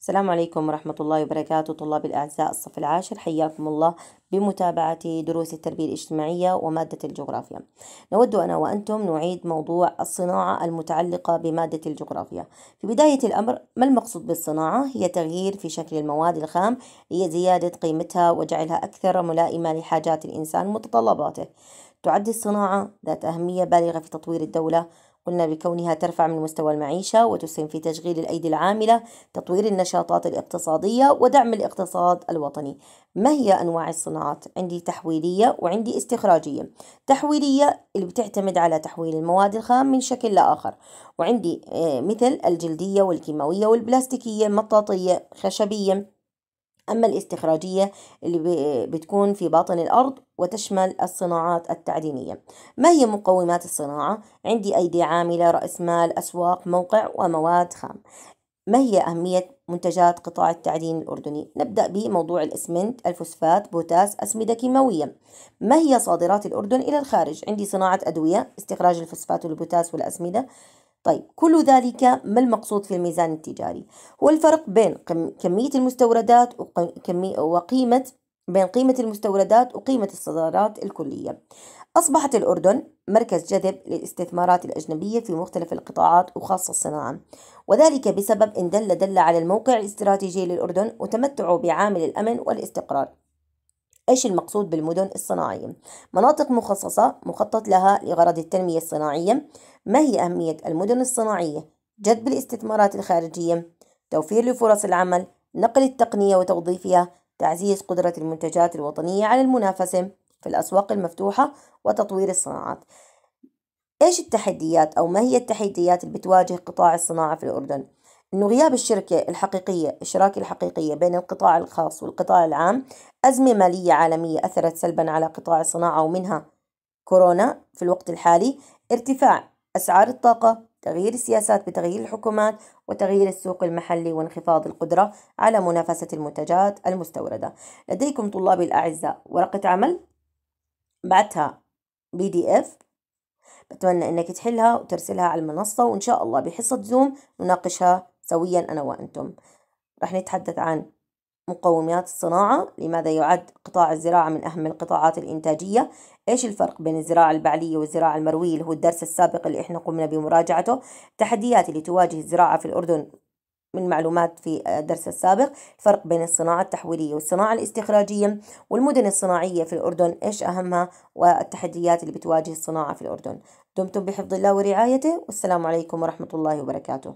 السلام عليكم ورحمة الله وبركاته طلاب الأعزاء الصف العاشر حياكم الله بمتابعة دروس التربية الاجتماعية ومادة الجغرافيا نود أنا وأنتم نعيد موضوع الصناعة المتعلقة بمادة الجغرافيا في بداية الأمر ما المقصود بالصناعة؟ هي تغيير في شكل المواد الخام لزيادة قيمتها وجعلها أكثر ملائمة لحاجات الإنسان ومتطلباته تعد الصناعة ذات أهمية بالغة في تطوير الدولة قلنا بكونها ترفع من مستوى المعيشة وتسهم في تشغيل الأيدي العاملة تطوير النشاطات الاقتصادية ودعم الاقتصاد الوطني ما هي أنواع الصناعات؟ عندي تحويلية وعندي استخراجية تحويلية اللي بتعتمد على تحويل المواد الخام من شكل لآخر وعندي آه، مثل الجلدية والكيماوية والبلاستيكية المطاطية خشبية أما الاستخراجية اللي بتكون في باطن الأرض وتشمل الصناعات التعدينية ما هي مقومات الصناعة؟ عندي أيدي عاملة رأس مال أسواق موقع ومواد خام ما هي أهمية منتجات قطاع التعدين الأردني؟ نبدأ بموضوع الإسمنت، الفوسفات، بوتاس، أسمدة كيماوية. ما هي صادرات الأردن إلى الخارج؟ عندي صناعة أدوية، استخراج الفوسفات والبوتاس والأسمدة، طيب كل ذلك ما المقصود في الميزان التجاري هو الفرق بين كمية المستوردات وقيمة بين قيمة المستوردات وقيمة الصادرات الكلية أصبحت الأردن مركز جذب للاستثمارات الأجنبية في مختلف القطاعات وخاصة الصناعة وذلك بسبب إن دل دل على الموقع الاستراتيجي للأردن وتمتعه بعامل الأمن والاستقرار إيش المقصود بالمدن الصناعية مناطق مخصصة مخطط لها لغرض التنمية الصناعية ما هي أهمية المدن الصناعية جذب الاستثمارات الخارجية توفير لفرص العمل نقل التقنية وتوظيفها تعزيز قدرة المنتجات الوطنية على المنافسة في الأسواق المفتوحة وتطوير الصناعات إيش التحديات أو ما هي التحديات اللي بتواجه قطاع الصناعة في الأردن؟ أن غياب الشركة الحقيقية الشراكة الحقيقية بين القطاع الخاص والقطاع العام أزمة مالية عالمية أثرت سلبا على قطاع الصناعة ومنها كورونا في الوقت الحالي ارتفاع أسعار الطاقة تغيير السياسات بتغيير الحكومات وتغيير السوق المحلي وانخفاض القدرة على منافسة المنتجات المستوردة لديكم طلابي الأعزاء ورقة عمل بعتها بي دي اف بتمنى انك تحلها وترسلها على المنصة وان شاء الله بحصة زوم نناقشها سويا أنا وأنتم رح نتحدث عن مقومات الصناعة لماذا يعد قطاع الزراعة من أهم القطاعات الإنتاجية إيش الفرق بين الزراعة البعلية والزراعة المروية اللي هو الدرس السابق اللي إحنا قمنا بمراجعته التحديات اللي تواجه الزراعة في الأردن من معلومات في الدرس السابق الفرق بين الصناعة التحويلية والصناعة الاستخراجية والمدن الصناعية في الأردن إيش أهمها والتحديات اللي بتواجه الصناعة في الأردن دمتم بحفظ الله ورعايته والسلام عليكم ورحمة الله وبركاته